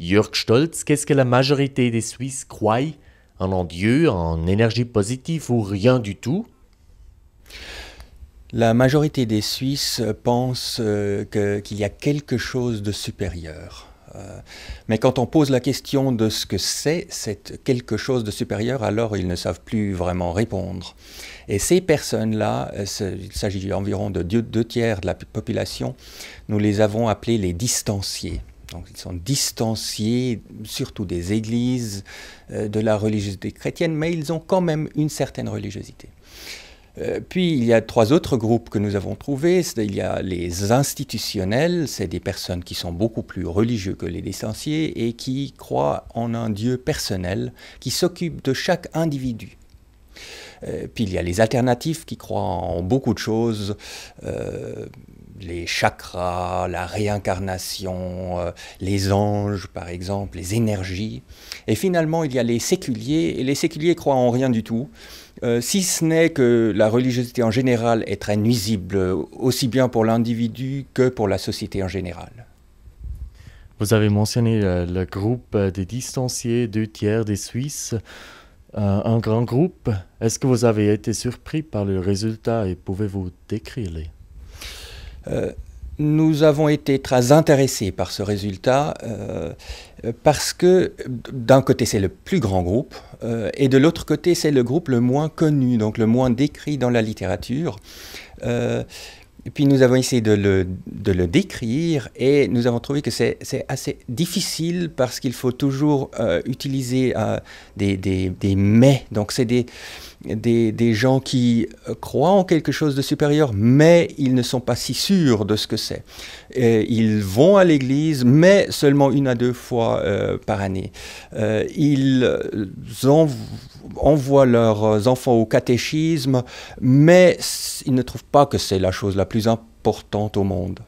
Jörg Stolz, qu'est-ce que la majorité des Suisses croient en Dieu, en énergie positive ou rien du tout La majorité des Suisses pensent euh, qu'il y a quelque chose de supérieur. Euh, mais quand on pose la question de ce que c'est, cette quelque chose de supérieur, alors ils ne savent plus vraiment répondre. Et ces personnes-là, euh, il s'agit d'environ de deux, deux, tiers de la population, nous les avons appelés les distanciés. Donc ils sont distanciés surtout des églises, euh, de la religiosité chrétienne, mais ils ont quand même une certaine religiosité. Euh, puis il y a trois autres groupes que nous avons trouvés. Il y a les institutionnels, c'est des personnes qui sont beaucoup plus religieux que les distanciés et qui croient en un Dieu personnel qui s'occupe de chaque individu. Euh, puis il y a les alternatifs qui croient en beaucoup de choses les chakras, la réincarnation, euh, les anges par exemple, les énergies. Et finalement, il y a les séculiers, et les séculiers croient en rien du tout, euh, si ce n'est que la religiosité en général est très nuisible, euh, aussi bien pour l'individu que pour la société en général. Vous avez mentionné le, groupe des distanciés, deux tiers des Suisses. un grand groupe. Est-ce que vous avez été surpris par le résultat et pouvez-vous décrire les euh, nous avons été très intéressés par ce résultat euh, parce que d'un côté c'est le plus grand groupe euh, et de l'autre côté c'est le groupe le moins connu, donc le moins décrit dans la littérature. Et puis nous avons essayé de le, décrire et nous avons trouvé que c'est assez difficile parce qu'il faut toujours euh, utiliser euh, des, mais. Donc c'est des, gens qui euh, croient en quelque chose de supérieur, mais ils ne sont pas si sûrs de ce que c'est. Ils vont à l'église, mais seulement une à deux fois par année. ils ont envoient leurs euh, enfants au catéchisme, mais ils ne trouvent pas que c'est la chose la plus importante au monde.